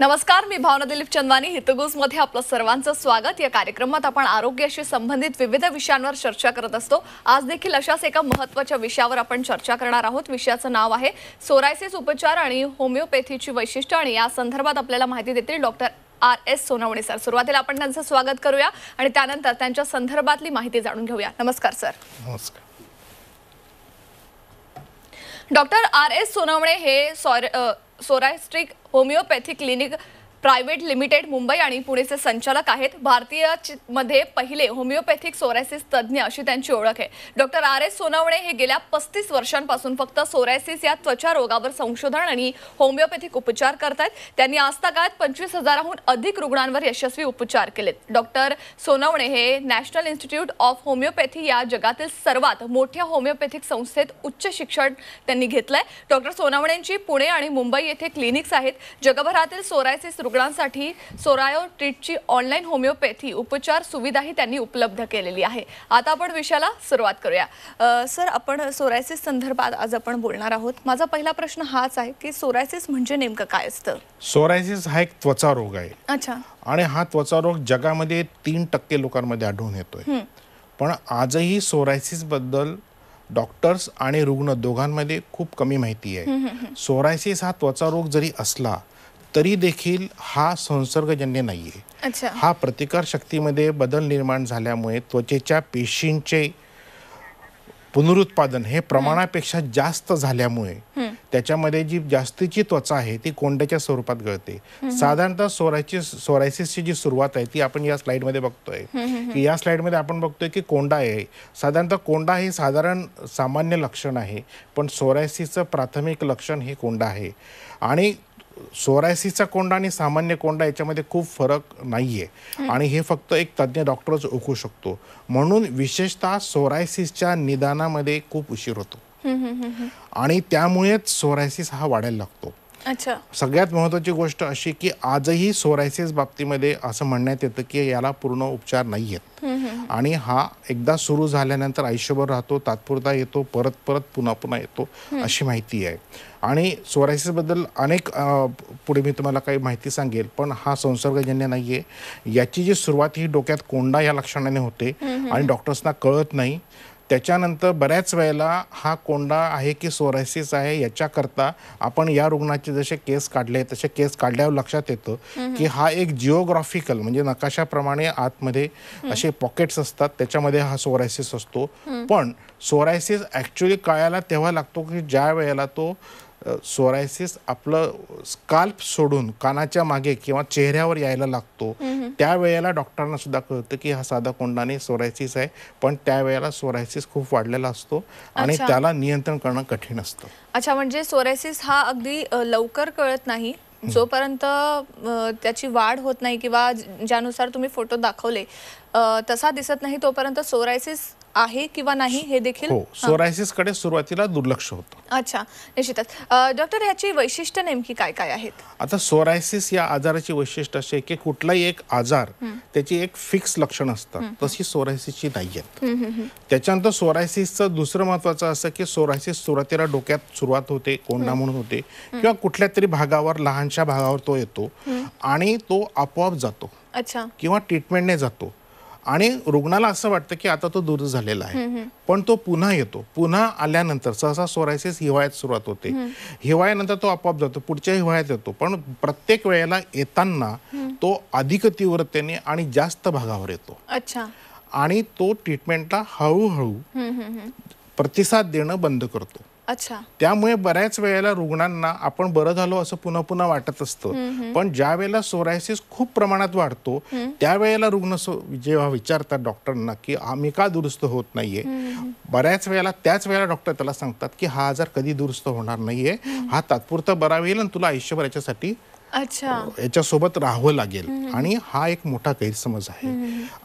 नमस्कार मी भावना दिलीप चंदवानी हितगुजमध्ये आपलं सर्वांचं स्वागत या कार्यक्रमात आपण आरोग्याशी संबंधित विविध विषयांवर चर्चा करत असतो आज देखील अशाच एका महत्त्वाच्या विषयावर आपण चर्चा करणार आहोत विषयाचं नाव आहे सोरायसिस उपचार आणि होमिओपॅथीची वैशिष्ट्य आणि या संदर्भात आपल्याला माहिती देतील doctor R S Sonawane sir सुरुवातीला आपण त्यांचं स्वागत करूया आणि त्यानंतर त्यांच्या संदर्भातली माहिती जाणून घेऊया नमस्कार सर नमस्कार डॉक्टर आर एस सोनवणे हे सॉर सोरायस्ट्रिक homeopathy clinic private limited Mumbai आणि पुणेचे संचालक आहेत भारतीय मध्ये पहिले होमिओपॅथिक सोरायसिस तज्ज्ञ अशी त्यांची ओळख आहे डॉक्टर आर एस सोनवणे हे गेल्या पस्तीस वर्षांपासून फक्त सोरायसिस या त्वचा रोगावर संशोधन आणि होमिओपॅथिक उपचार करतात त्यांनी आजता काळात पंचवीस हजाराहून अधिक रुग्णांवर यशस्वी उपचार केलेत डॉक्टर सोनवणे हे नॅशनल इन्स्टिट्यूट ऑफ होमिओपॅथी या जगातील सर्वात मोठ्या होमिओपॅथिक संस्थेत उच्च शिक्षण त्यांनी घेतलंय डॉक्टर सोनवणेंची पुणे आणि मुंबई येथे क्लिनिक्स आहेत जगभरातील सोरायसिस रुग्ण रुग्णांसाठी सोरायो ट्रीटची ऑनलाईन होमिओपॅथी उपचार सुविधाही त्यांनी उपलब्ध केलेली आहे आता आपण विषयाला सुरुवात करूया सर आपण सोरायसिस संदर्भात आज आपण बोलणार आहोत माझा पहिला प्रश्न हाच आहे की सोरायसिस म्हणजे नेमकं काय असतं सोरायसिस हा एक त्वचा रोग आहे अच्छा आणि हा त्वचा रोग जगामध्ये तीन टक्के लोकांमध्ये आढळून येतोय पण आजही सोरायसिस बद्दल डॉक्टर्स आणि रुग्ण दोघांमध्ये खूप कमी माहिती आहे सोरायसिस हा त्वचा रोग जरी असला तरी देखील हा संसर्गजन्य नाहीये हा हा शक्तीमध्ये बदल निर्माण झाल्यामुळे त्वचेच्या पेशींचे पुनरुत्पादन हे प्रमाणापेक्षा जास्त झाल्यामुळे त्याच्यामध्ये जी जास्तीची त्वचा आहे ती कोंड्याच्या स्वरूपात गळते साधारणतः सोरायची सोरायसिसची जी सुरुवात आहे ती आपण या स्लाइडमध्ये बघतोय की या स्लाइडमध्ये आपण बघतोय की कोंडा आहे साधारणतः कोंडा हे साधारण सामान्य लक्षण आहे पण सोरायसिसचं प्राथमिक लक्षण हे कोंडा आहे आणि सोरायसिसचा कोंडा आणि सामान्य कोंडा याच्यामध्ये खूप फरक नाही आहे आणि हे फक्त एक तज्ज्ञ डॉक्टरच ओळखू शकतो म्हणून विशेषतः सोरायसिसच्या निदानामध्ये खूप उशीर होतो आणि त्यामुळेच सोरायसिस हा वाढायला लागतो अच्छा सगळ्यात महत्वाची गोष्ट अशी की आजही सोरायसिस बाबतीमध्ये असं म्हणण्यात येतं की याला पूर्ण उपचार नाही आहेत आणि हा एकदा सुरू झाल्यानंतर आयुष्यभर राहतो तात्पुरता येतो परत परत पुन्हा पुन्हा येतो अशी माहिती आहे आणि बद्दल अनेक पुढे मी तुम्हाला काही माहिती सांगेल पण हा संसर्गजन्य नाही आहे याची जी सुरुवात ही डोक्यात कोंडा या लक्षणाने होते आणि डॉक्टर्सना कळत नाही त्याच्यानंतर बऱ्याच वेळेला हा कोंडा आहे की सोरायसिस आहे याच्याकरता आपण या रुग्णाचे जसे केस काढले तसे केस काढल्यावर लक्षात येतं की हा एक जिओग्राफिकल म्हणजे नकाशाप्रमाणे आतमध्ये असे पॉकेट्स असतात त्याच्यामध्ये हा सोरायसिस असतो पण सोरायसिस ॲक्च्युली कळायला तेव्हा लागतो की ज्या वेळेला तो सोरायसिस आपलं स्काल्प सोडून कानाच्या मागे किंवा चेहऱ्यावर यायला लागतो त्यावेळेला डॉक्टरांना सुद्धा कळतं की हा साधा कोंडाने सोरायसिस आहे पण त्यावेळेला सोरायसिस खूप वाढलेला असतो आणि त्याला नियंत्रण करणं कठीण असतं अच्छा म्हणजे सोरायसिस हा अगदी लवकर कळत नाही जोपर्यंत त्याची वाढ होत नाही किंवा ज्यानुसार तुम्ही फोटो दाखवले तसा दिसत नाही तोपर्यंत सोरायसिस आहे किंवा नाही हे देखील हो, सोरायसिस कडे सुरुवातीला दुर्लक्ष होतो अच्छा निश्चितच डॉक्टर ह्याची वैशिष्ट्य नेमकी काय काय आहेत आता सोरायसिस या आजाराची वैशिष्ट्य असे की कुठलाही एक आजार त्याची एक फिक्स लक्षण असतात तशी सोरायसिसची नाही आहेत त्याच्यानंतर सोरायसिसचं दुसरं महत्वाचं असं की सोरायसिस सुरुवातीला डोक्यात सुरुवात होते कोंडा म्हणून होते किंवा कुठल्या तरी भागावर लहानशा भागावर तो येतो आणि तो आपोआप जातो अच्छा किंवा ट्रीटमेंटने जातो आणि रुग्णाला असं वाटतं की आता तो दूर झालेला आहे पण तो पुन्हा येतो पुन्हा आल्यानंतर सहसा सोरायसिस हिवाळ्यात सुरुवात होते हिवाळ्यानंतर तो आपोआप जातो पुढच्या हिवाळ्यात येतो पण प्रत्येक वेळेला येताना तो अधिक तीव्रतेने आणि जास्त भागावर येतो अच्छा आणि तो ट्रीटमेंटला हळूहळू प्रतिसाद देणं बंद करतो अच्छा त्यामुळे बऱ्याच वेळेला रुग्णांना आपण बरं झालो असं पुन्हा पुन्हा वाटत असतं पण ज्या वेळेला सोरायसिस खूप प्रमाणात वाढतो त्यावेळेला रुग्ण जेव्हा विचारतात डॉक्टरांना की आम्ही का दुरुस्त होत नाहीये बऱ्याच वेळेला त्याच वेळेला डॉक्टर त्याला सांगतात की हा आजार कधी दुरुस्त होणार नाहीये हा तात्पुरता बरा होईल आणि तुला आयुष्यभर याच्यासाठी अच्छा याच्यासोबत राहावं लागेल आणि हा एक मोठा गैरसमज आहे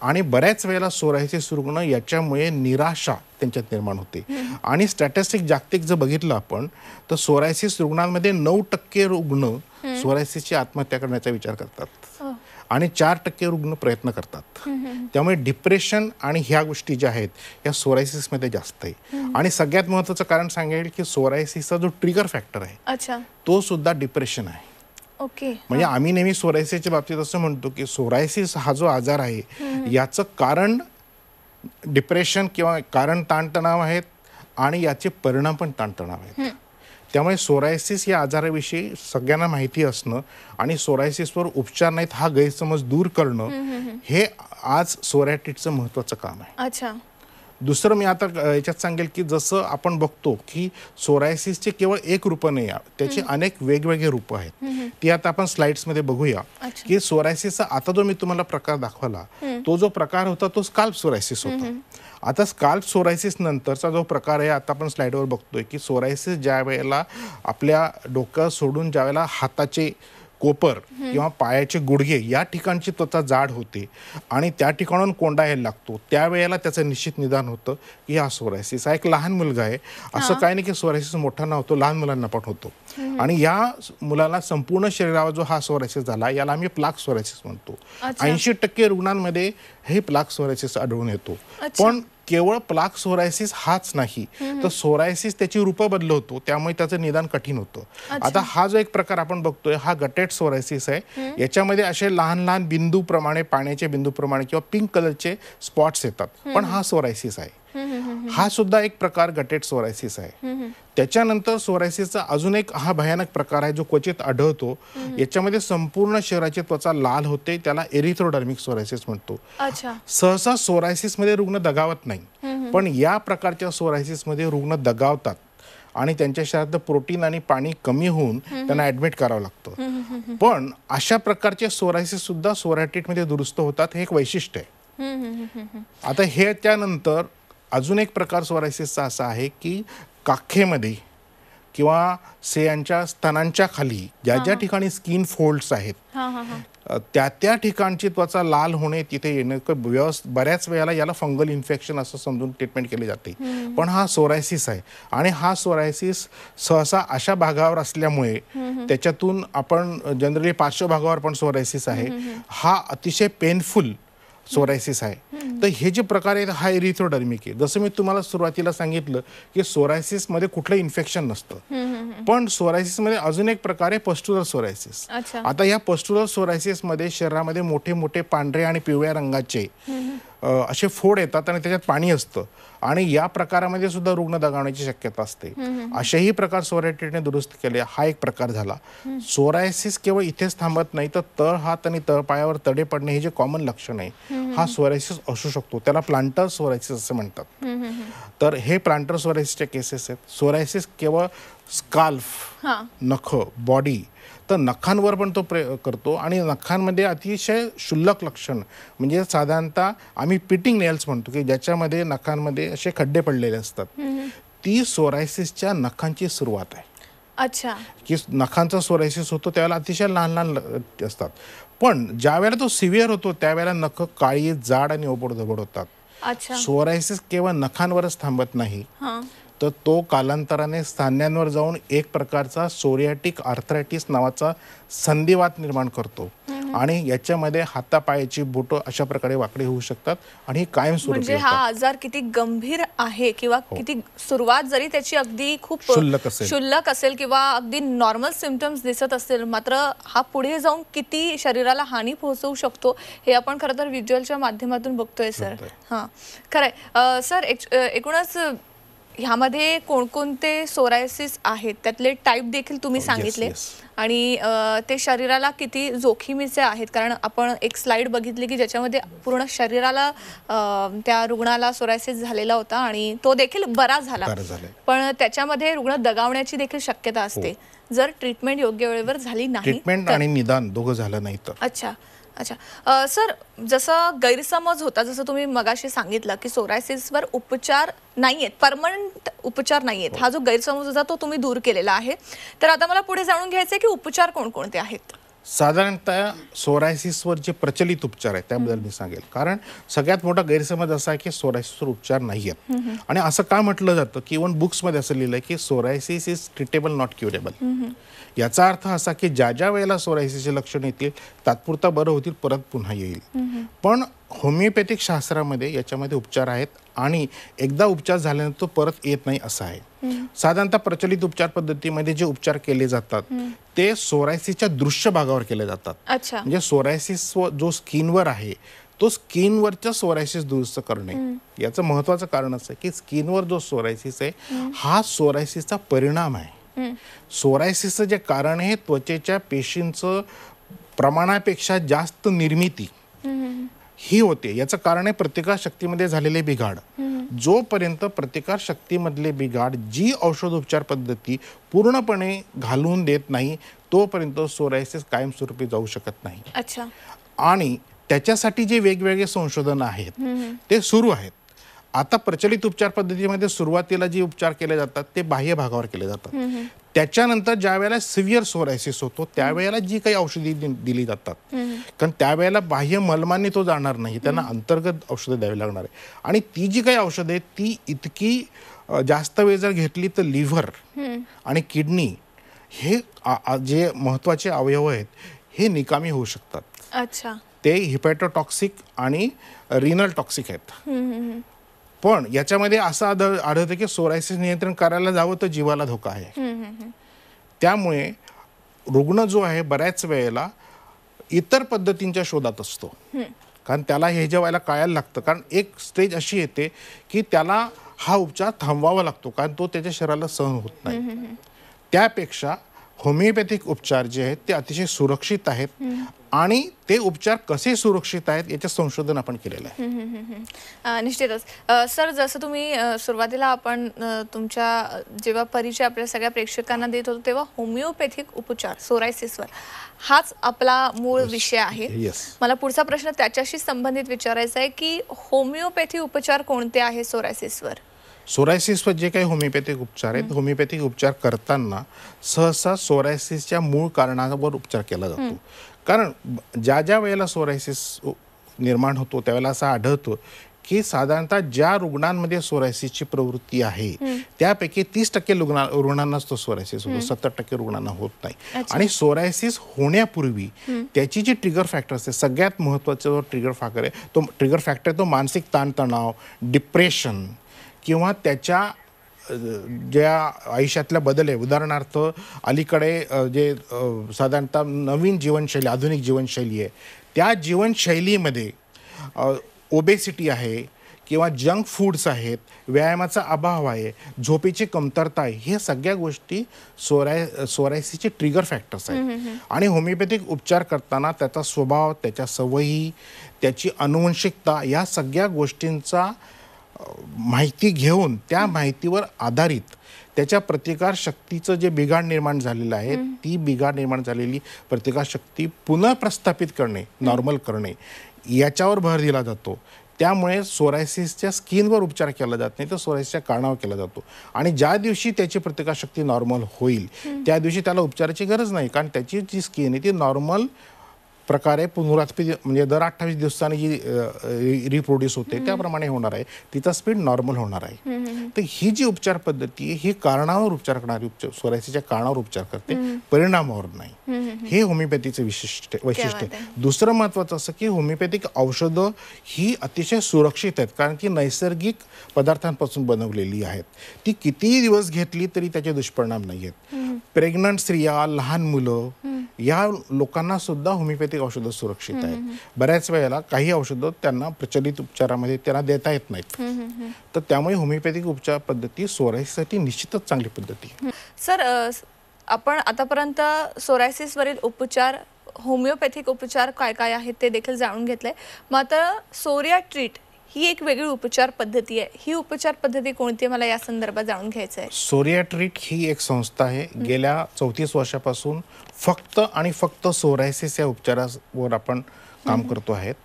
आणि बऱ्याच वेळेला सोरायसिस रुग्ण याच्यामुळे निराशा त्यांच्यात निर्माण होते आणि स्टॅटिस्टिक जागतिक जर बघितलं आपण तर सोरायसिस रुग्णांमध्ये नऊ टक्के रुग्ण सोरायसिसची आत्महत्या करण्याचा विचार करतात हो. आणि चार टक्के रुग्ण प्रयत्न करतात त्यामुळे डिप्रेशन आणि ह्या गोष्टी ज्या आहेत या सोरायसिसमध्ये जास्त आहे आणि सगळ्यात महत्वाचं कारण सांगेल की सोरायसिसचा जो ट्रिगर फॅक्टर आहे तो सुद्धा डिप्रेशन आहे ओके म्हणजे आम्ही नेहमी सोरायसिसच्या बाबतीत असं म्हणतो की सोरायसिस हा जो आजार आहे याचं कारण डिप्रेशन किंवा कारण ताणतणाव आहेत आणि याचे परिणाम पण ताणतणाव आहेत त्यामुळे सोरायसिस या आजाराविषयी सगळ्यांना माहिती असणं आणि सोरायसिसवर उपचार नाहीत हा गैरसमज दूर करणं हे आज सोरायटीटचं महत्वाचं काम आहे अच्छा दुसरं मी आता याच्यात सांगेल की जसं आपण बघतो की सोरायसिसचे केवळ एक रूप नाही त्याचे अनेक वेगवेगळे रूप आहेत ती आता आपण मध्ये बघूया की सोरायसिसचा आता जो मी तुम्हाला प्रकार दाखवला तो जो प्रकार होता तो स्काल्प सोरायसिस होता आता स्काल्प सोरायसिस नंतरचा जो प्रकार आहे आता आपण स्लाइडवर बघतोय की सोरायसिस ज्या वेळेला आपल्या डोकं सोडून ज्या वेळेला हाताचे कोपर किंवा पायाचे गुडघे या ठिकाणची त्वचा जाड होते आणि त्या ठिकाणून कोंडा यायला लागतो त्यावेळेला त्याचं निश्चित निदान होतं की हा सोरायसिस हा एक लहान मुलगा आहे असं काय नाही की सोरायसिस मोठा नव्हतो होतो लहान मुलांना पण होतो आणि या मुलाला संपूर्ण शरीरावर जो हा सोरायसिस झाला याला आम्ही प्लाक सोरायसिस म्हणतो ऐंशी टक्के रुग्णांमध्ये हे प्लाक सोरायसिस आढळून येतो पण केवळ प्लाक सोरायसिस हाच नाही तर सोरायसिस त्याची रूपं बदलवतो त्यामुळे त्याचं निदान कठीण होतं आता हा जो एक प्रकार आपण बघतोय हा गटेट सोरायसिस आहे याच्यामध्ये असे लहान लहान बिंदूप्रमाणे पाण्याचे बिंदूप्रमाणे किंवा पिंक कलरचे स्पॉट्स येतात पण हा सोरायसिस आहे हा सुद्धा एक प्रकार गटेट सोरायसिस आहे त्याच्यानंतर सोरायसिसचा अजून एक हा भयानक प्रकार आहे जो क्वचित आढळतो याच्यामध्ये संपूर्ण शरीराची त्वचा लाल होते त्याला एरिथ्रोडर्मिक सोरायसिस म्हणतो सहसा सोरायसिस मध्ये रुग्ण दगावत नाही पण या प्रकारच्या सोरायसिस मध्ये रुग्ण दगावतात आणि त्यांच्या शरीरात प्रोटीन आणि पाणी कमी होऊन त्यांना ऍडमिट करावं लागतं पण अशा प्रकारचे सोरायसिस सुद्धा मध्ये दुरुस्त होतात हे एक वैशिष्ट्य आहे आता हे त्यानंतर अजून एक प्रकार सोरायसिसचा असा आहे की काखेमध्ये किंवा से यांच्या स्तनांच्या खाली ज्या ज्या ठिकाणी स्किन फोल्ड्स आहेत त्या त्या ठिकाणची त्वचा लाल होणे तिथे येणे व्यवस्थ बऱ्याच वेळेला याला फंगल इन्फेक्शन असं समजून ट्रीटमेंट केली जाते पण हा सोरायसिस आहे आणि हा सोरायसिस सहसा अशा भागावर असल्यामुळे त्याच्यातून आपण जनरली पाचशे भागावर पण सोरायसिस आहे हा अतिशय पेनफुल सोरायसिस आहे तर हे जे प्रकार आहेत हा आहे जसं मी तुम्हाला सुरुवातीला सांगितलं की सोरायसिसमध्ये कुठलं इन्फेक्शन नसतं पण सोरायसिसमध्ये अजून एक प्रकार आहे पस्टुरल सोरायसिस आता या पस्टुरल सोरायसिसमध्ये शरीरामध्ये मोठे मोठे पांढरे आणि पिवळ्या रंगाचे असे फोड येतात आणि त्याच्यात पाणी असतं आणि या प्रकारामध्ये सुद्धा रुग्ण दगावण्याची शक्यता असते असेही प्रकार सोरायटीने दुरुस्त केले हा एक प्रकार झाला सोरायसिस केवळ इथेच थांबत नाही तर तळ हात आणि तळपायावर तडे पडणे हे जे कॉमन लक्षण आहे हा सोरायसिस असू शकतो त्याला प्लांटर सोरायसिस असे म्हणतात तर हे प्लांटर सोरायसिसच्या केसेस आहेत सोरायसिस केवळ स्काल्फ नख बॉडी तर नखांवर पण तो प्रे करतो आणि नखांमध्ये अतिशय शुल्लक लक्षण म्हणजे साधारणतः आम्ही पिटिंग नेल्स म्हणतो की ज्याच्यामध्ये नखांमध्ये असे खड्डे पडलेले असतात ती सोरायसिसच्या नखांची सुरुवात आहे अच्छा की नखांचा सोरायसिस होतो त्यावेळेला अतिशय लहान लहान असतात पण ज्यावेळेला तो सिव्हिअर होतो त्यावेळेला नख काळी जाड आणि ओबड होतात सोरायसिस केवळ नखांवरच थांबत नाही तर तो कालांतराने स्थान्यांवर जाऊन एक प्रकारचा सोरियाटिक आर्थरायटिस नावाचा संधिवात निर्माण करतो आणि याच्यामध्ये हातापायाची बोट अशा प्रकारे वाकडे होऊ शकतात आणि कायम म्हणजे हा आजार किती गंभीर आहे किंवा हो. किती सुरुवात जरी त्याची अगदी खूप शुल्लक असेल शुल्लक असेल किंवा अगदी नॉर्मल सिमटम्स दिसत असेल मात्र हा पुढे जाऊन किती शरीराला हानी पोहोचवू शकतो हे आपण खरं तर व्हिज्युअलच्या माध्यमातून बघतोय सर हा खरंय सर एकूणच ह्यामध्ये कोणकोणते सोरायसिस आहेत त्यातले टाईप देखील तुम्ही oh, सांगितले आणि ते शरीराला किती जोखीमीचे आहेत कारण आपण एक स्लाइड बघितली की ज्याच्यामध्ये पूर्ण शरीराला त्या रुग्णाला सोरायसिस झालेला होता आणि तो देखील बरा झाला पण त्याच्यामध्ये रुग्ण दगावण्याची देखील शक्यता असते हो. जर ट्रीटमेंट योग्य वेळेवर झाली नाही ट्रीटमेंट आणि निदान दोघं झालं नाही तर अच्छा अच्छा सर जसं गैरसमज होता जसं तुम्ही मगाशी सांगितलं की सोरायसिसवर उपचार नाही आहेत परमनंट उपचार नाही आहेत हो. हा जो गैरसमज होता तो तुम्ही दूर केलेला आहे तर आता मला पुढे जाणून घ्यायचं आहे की उपचार कोणकोणते आहेत साधारणतः सोरायसिसवर जे प्रचलित उपचार आहेत त्याबद्दल मी सांगेल कारण सगळ्यात मोठा गैरसमज असा आहे की सोरायसिसवर उपचार नाही आहेत आणि असं का म्हटलं जातं की इवन बुक्समध्ये असं लिहिलं की psoriasis is treatable not curable याचा अर्थ असा की ज्या ज्या वेळेला सोरायसिसचे लक्षण येतील तात्पुरता बरं होतील परत पुन्हा येईल पण होमिओपॅथिक शास्त्रामध्ये याच्यामध्ये उपचार आहेत आणि एकदा उपचार झाल्यानंतर तो परत येत नाही असं आहे साधारणतः प्रचलित उपचार पद्धतीमध्ये जे उपचार केले जातात ते सोरायसिसच्या दृश्य भागावर केले जातात म्हणजे सोरायसिस जो स्किनवर आहे तो स्किनवरच्या सोरायसिस दुरुस्त करणे याचं महत्वाचं कारण असं की स्किनवर जो सोरायसिस आहे हा सोरायसिसचा परिणाम आहे सोरायसिसचं जे कारण आहे त्वचेच्या पेशींचं प्रमाणापेक्षा जास्त निर्मिती ही होते याचं कारण आहे प्रतिकार शक्तीमध्ये झालेले बिघाड जोपर्यंत प्रतिकार शक्तीमधले बिघाड जी औषधोपचार पद्धती पूर्णपणे घालून देत नाही तोपर्यंत सोरायसिस कायमस्वरूपी जाऊ शकत नाही आणि त्याच्यासाठी जे वेगवेगळे संशोधन आहेत ते सुरू आहेत आता प्रचलित उपचार पद्धतीमध्ये सुरुवातीला जे उपचार केले जातात ते बाह्य भागावर केले जातात त्याच्यानंतर ज्या वेळेला सिव्हिअर सोरायसिस होतो त्यावेळेला जी काही औषधी दिली जातात कारण त्यावेळेला बाह्य मलमाने तो जाणार नाही त्यांना अंतर्गत औषधं द्यावी लागणार आहे आणि ती जी काही औषधे आहेत ती इतकी जास्त वेळ जर घेतली तर लिव्हर आणि किडनी हे जे महत्वाचे अवयव आहेत हे निकामी होऊ शकतात अच्छा ते हिपॅटोटॉक्सिक आणि रिनल टॉक्सिक आहेत पण याच्यामध्ये असं आढळ आढळतं की सोरायसिस नियंत्रण करायला जावं तर जीवाला धोका आहे त्यामुळे रुग्ण जो आहे बऱ्याच वेळेला इतर पद्धतींच्या शोधात असतो कारण त्याला हे जेवायला कळायला लागतं कारण एक स्टेज अशी येते की त्याला हा उपचार थांबवावा लागतो कारण तो त्याच्या शरीराला सहन होत नाही त्यापेक्षा होमिओपॅथिक उपचार जे आहेत ते अतिशय सुरक्षित आहेत आणि ते उपचार कसे सुरक्षित आहेत याचे संशोधन आपण केलेलं आहे निश्चितच सर जसं तुम्ही सुरुवातीला आपण तुमच्या जेव्हा परिचय आपल्या सगळ्या प्रेक्षकांना देत होतो तेव्हा होमिओपॅथिक उपचार सोरायसिसवर हाच आपला मूळ विषय आहे मला पुढचा प्रश्न त्याच्याशी संबंधित विचारायचा आहे की होमिओपॅथी उपचार कोणते आहे सोरायसिसवर सोरायसिसवर जे काही होमिओपॅथिक उपचार आहेत होमिओपॅथिक उपचार करताना सहसा सोरायसिसच्या मूळ कारणावर उपचार केला जातो कारण ज्या ज्या वेळेला सोरायसिस निर्माण होतो त्यावेळेला असा आढळतो की साधारणतः ज्या रुग्णांमध्ये सोरायसिसची प्रवृत्ती आहे त्यापैकी तीस टक्के रुग्णा रुग्णांनाच तो सोरायसिस होतो सत्तर टक्के रुग्णांना होत नाही आणि सोरायसिस होण्यापूर्वी त्याची जी ट्रिगर फॅक्टर असते सगळ्यात महत्त्वाचा जो ट्रिगर फॅक्टर आहे तो ट्रिगर फॅक्टर तो मानसिक ताणतणाव डिप्रेशन किंवा त्याच्या ज्या आयुष्यातल्या बदल आहे उदाहरणार्थ अलीकडे जे साधारणतः नवीन जीवनशैली आधुनिक जीवनशैली आहे त्या जीवनशैलीमध्ये ओबेसिटी आहे किंवा जंक फूड्स आहेत व्यायामाचा अभाव आहे झोपेची कमतरता आहे हे सगळ्या गोष्टी सोराय सोरायसीचे ट्रिगर फॅक्टर्स आहेत आणि होमिओपॅथिक उपचार करताना त्याचा स्वभाव त्याच्या सवयी त्याची अनुवंशिकता या सगळ्या गोष्टींचा माहिती घेऊन त्या माहितीवर आधारित त्याच्या प्रतिकारशक्तीचं जे बिघाड निर्माण झालेलं आहे ती बिघाड निर्माण झालेली प्रतिकारशक्ती पुन्हा प्रस्थापित करणे नॉर्मल करणे याच्यावर भर दिला जातो त्यामुळे सोरायसिसच्या स्किनवर उपचार केला जात नाही तर सोरायसिसच्या कारणावर केला जातो आणि ज्या दिवशी त्याची प्रतिकारशक्ती नॉर्मल होईल त्या दिवशी त्याला उपचाराची गरज नाही कारण त्याची जी स्किन आहे ती नॉर्मल प्रकारे पुनरात्पी म्हणजे, म्हणजे दर अठ्ठावीस दिवसांनी जी रिप्रोड्यूस होते त्याप्रमाणे होणार आहे तिचा स्पीड नॉर्मल होणार आहे तर ही जी उपचार पद्धती आहे ही कारणावर उपचार करणारी उपचार स्वरायसीच्या कारणावर उपचार करते परिणामावर नाही हे होमिओपॅथीचं विशिष्ट वैशिष्ट्य आहे दुसरं महत्वाचं असं की होमिओपॅथिक औषधं ही अतिशय सुरक्षित आहेत कारण की नैसर्गिक पदार्थांपासून बनवलेली आहेत ती कितीही दिवस घेतली तरी त्याचे दुष्परिणाम नाही आहेत प्रेग्नंट स्त्रिया लहान मुलं या लोकांना सुद्धा होमिओपॅथिक औषधं सुरक्षित आहेत बऱ्याच वेळेला काही औषधं त्यांना प्रचलित उपचारामध्ये त्यांना देता येत नाहीत तर त्यामुळे होमिओपॅथिक उपचार पद्धती सोरायसिससाठी निश्चितच चांगली पद्धती सर आपण आतापर्यंत वरील उपचार होमिओपॅथिक उपचार काय काय आहेत ते देखील जाणून घेतलंय मात्र सोरिया ट्रीट ही एक वेगळी उपचार पद्धती आहे ही उपचार पद्धती कोणती मला या संदर्भात जाणून घ्यायचं आहे सोरिया ट्रीट ही एक संस्था आहे गेल्या चौतीस वर्षापासून फक्त आणि फक्त सोरायसिस या उपचारावर आपण काम करतो आहेत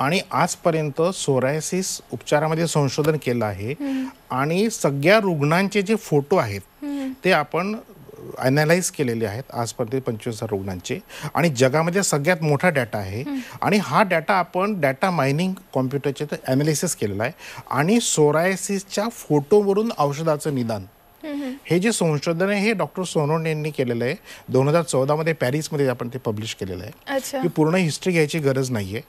आणि आजपर्यंत सोरायसिस उपचारामध्ये संशोधन केलं आहे आणि सगळ्या रुग्णांचे जे फोटो आहेत ते आपण अनालाइज केलेले आहेत आजपर्यंत पंचवीस हजार रुग्णांचे आणि जगामध्ये सगळ्यात मोठा डॅटा आहे आणि हा डॅटा आपण डॅटा मायनिंग कॉम्प्युटरचे तर ॲनालिसिस केलेला आहे आणि सोरायसिसच्या फोटोवरून औषधाचं निदान हे जे संशोधन आहे हे डॉक्टर सोनोन यांनी केलेलं आहे दोन हजार पॅरिस मध्ये आपण ते पब्लिश केलेलं आहे की पूर्ण हिस्ट्री घ्यायची गरज नाहीये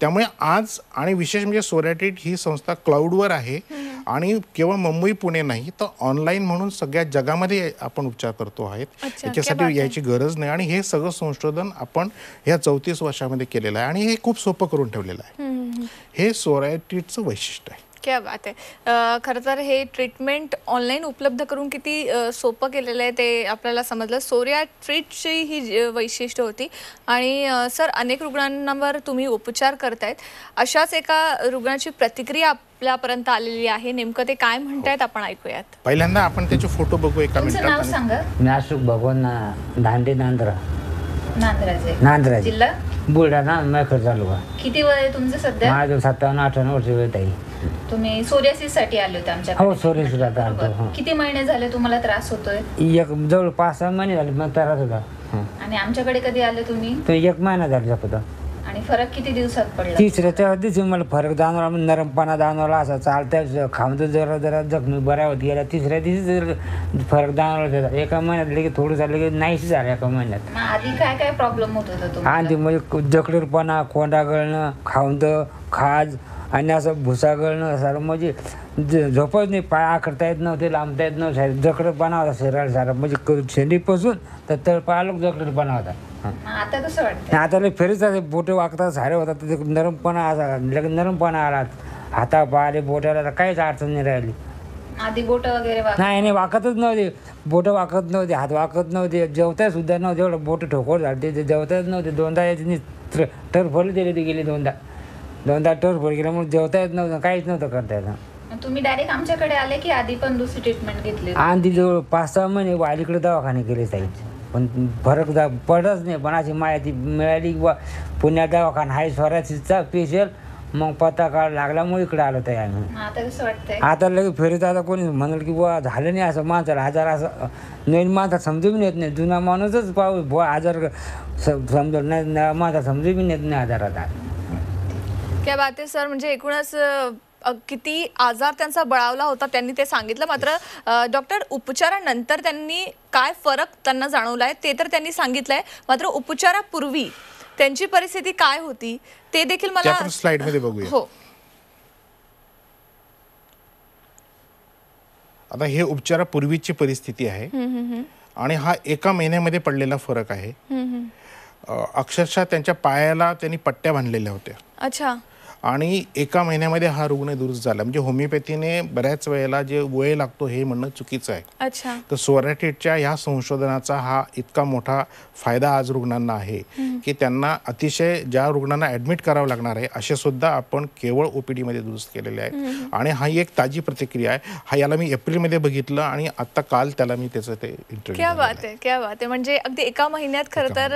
त्यामुळे आज आणि विशेष म्हणजे सोरॅटिट ही संस्था वर आहे आणि केवळ मुंबई पुणे नाही तर ऑनलाईन म्हणून सगळ्या जगामध्ये आपण उपचार करतो आहेत त्याच्यासाठी यायची गरज नाही आणि हे सगळं संशोधन आपण ह्या चौतीस वर्षामध्ये केलेलं आहे आणि हे खूप सोपं करून ठेवलेलं आहे हे सोरायटीचं वैशिष्ट्य आहे क्या बात आहे खरं तर हे ट्रीटमेंट ऑनलाईन उपलब्ध करून किती सोपं केलेलं आहे ते आपल्याला समजलं सोर्या ट्रीटची ही वैशिष्ट्य होती आणि सर अनेक रुग्णांवर तुम्ही उपचार करतायत अशाच एका रुग्णाची प्रतिक्रिया आपल्यापर्यंत आलेली आहे नेमकं ते काय म्हणतायत हो. आपण ऐकूयात पहिल्यांदा आपण त्याचे फोटो बघू एका नाव सांगा मी अशोक भगवान दांडे नांद्रा नांद्राचे नांद्रा जिल्हा बुलढाणा मेखर तालुका किती वय तुमचं सध्या माझं सत्तावन्न अठ्ठावन्न वर्ष वय तुम्ही सोरियासिससाठी आले होते हो आमच्याकडे सोरेस किती महिने झाले तुम्हाला त्रास होतोय एक जवळ पाच सहा महिने झाले मग त्रास होता आणि आमच्याकडे कधी आले तुम्ही तो एक महिना झाला होता आणि फरक किती दिवसात पडला तिसऱ्या त्या दिवशी मला फरक जाणवला नरमपणा जाणवला असा चालत्या खांबतो जरा जरा जखमी बऱ्या होत गेल्या तिसऱ्या दिवशी जर फरक जाणवला त्याचा एका महिन्यात लगेच थोडं झालं की नाहीशी झालं एका महिन्यात आधी काय काय प्रॉब्लेम होत होता तुम्हाला आणि ते म्हणजे जकडीरपणा कोंडा गळणं खावंद खाज आणि असं भुसागळणं सारं म्हणजे झोपत नाही पाय आखडता येत नव्हते लांबता येत नव्हते जकडं बनावता सरळ सारा म्हणजे शेंडीपासून तर तळपायाला जकडं बनावता आता कसं वाटतं आता फेरीच बोटे वागतात सारे होतात नरमपणा असा लगेच नरमपणा आला हाता पायाले बोटाला तर काहीच अडचण नाही राहिली आधी वगैरे नाही नाही वाकतच नव्हते बोट वाकत नव्हते हात वाकत नव्हते जेवताय सुद्धा नव्हते एवढं बोट ठोकवत झाली ते जेवताच नव्हते दोनदा याची फरली दिले ते गेले दोनदा दोनदा टोर भर म्हणून जेवता येत नव्हतं काहीच नव्हतं करता येतं तुम्ही डायरेक्ट आमच्याकडे आले की आधी पण दुसरी ट्रीटमेंट घेतली आधी जवळ पाच सहा महिने अलीकडे दवाखाने केले साहेब पण फरक जा नाही पण अशी माहिती मिळाली बा पुण्यात दवाखाना हाय स्वरासीचा स्पेशल मग पत्ता काळ लागल्यामुळे इकडे आलो ते आम्ही आता लगेच फिरत आता कोणी म्हणलं की बुवा झालं नाही असं माणसाला आजार असं नवीन माणसा समजू बी येत नाही जुना माणूसच पाहू बुवा आजार समजून नाही माझा माणसा समजू बी येत नाही आजार आता काय बात आहे सर म्हणजे एकूणच किती आजार त्यांचा बळावला होता त्यांनी ते सांगितलं मात्र डॉक्टर उपचारानंतर त्यांनी काय फरक त्यांना जाणवला आहे ते तर त्यांनी सांगितलंय मात्र उपचारापूर्वी त्यांची परिस्थिती काय होती ते देखील मला मध्ये बघूया हो आता हे उपचारापूर्वीची परिस्थिती आहे आणि हा एका महिन्यामध्ये पडलेला फरक आहे अक्षरशः त्यांच्या पायाला त्यांनी पट्ट्या बांधलेल्या होत्या अच्छा आणि एका महिन्यामध्ये हा रुग्ण दुरुस्त झाला म्हणजे होमिओपॅथीने बऱ्याच वेळेला जे वय लागतो हे म्हणणं चुकीचं आहे तर सोरॅटेटच्या ह्या संशोधनाचा हा इतका मोठा फायदा आज रुग्णांना आहे की त्यांना अतिशय ज्या रुग्णांना ऍडमिट करावं लागणार आहे असे सुद्धा आपण केवळ ओपीडी मध्ये दुरुस्त केलेले आहे आणि हा एक ताजी प्रतिक्रिया आहे हा याला मी एप्रिलमध्ये बघितलं आणि आता काल त्याला मी त्याचं ते क्या बात आहे बात आहे म्हणजे अगदी एका महिन्यात खरं तर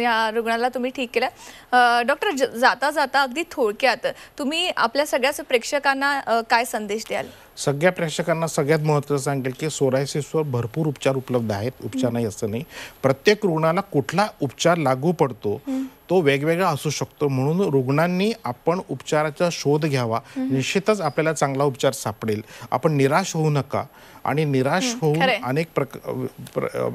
या रुग्णाला तुम्ही ठीक केलं डॉक्टर जाता जाता अगदी थोडक्या थोडक्यात तुम्ही आपल्या सगळ्याच प्रेक्षकांना काय संदेश द्याल सगळ्या प्रेक्षकांना सगळ्यात महत्त्वाचं सांगेल की सोरायसिसवर भरपूर उपचार उपलब्ध आहेत उपचार नाही असं नाही प्रत्येक रुग्णाला कुठला उपचार लागू पडतो तो वेगवेगळा असू शकतो म्हणून रुग्णांनी आपण उपचाराचा शोध घ्यावा निश्चितच आपल्याला चांगला उपचार सापडेल आपण निराश होऊ नका आणि निराश होऊन अनेक प्रकार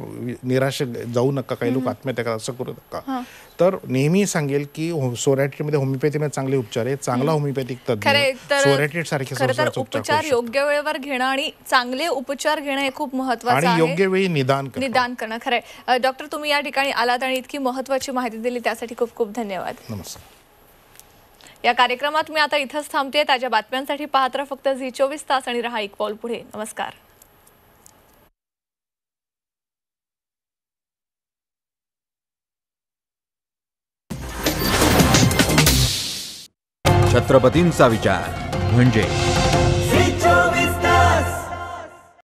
निराश जाऊ नका काही लोक आत्महत्या करा असं करू नका तर नेहमी सांगेल की हो, सोरॅटीमध्ये होमिओपॅथीमध्ये चांगले उपचार आहे चांगला होमिओपॅथिक तज्ञ सोरॅट्रीट सारखे उपचार योग्य वेळेवर घेणं आणि चांगले उपचार घेणं हे खूप महत्वाचं आणि योग्य वेळी निदान निदान करणं खरंय डॉक्टर तुम्ही या ठिकाणी आलात आणि इतकी महत्वाची माहिती दिली त्यासाठी खूप खूप धन्यवाद नमस्कार या कार्यक्रमात मी आता इथंच थांबते ताज्या बातम्यांसाठी पाहत फक्त झी चोवीस तास आणि रहा एक पाऊल पुढे नमस्कार छत्रपतींचा विचार म्हणजे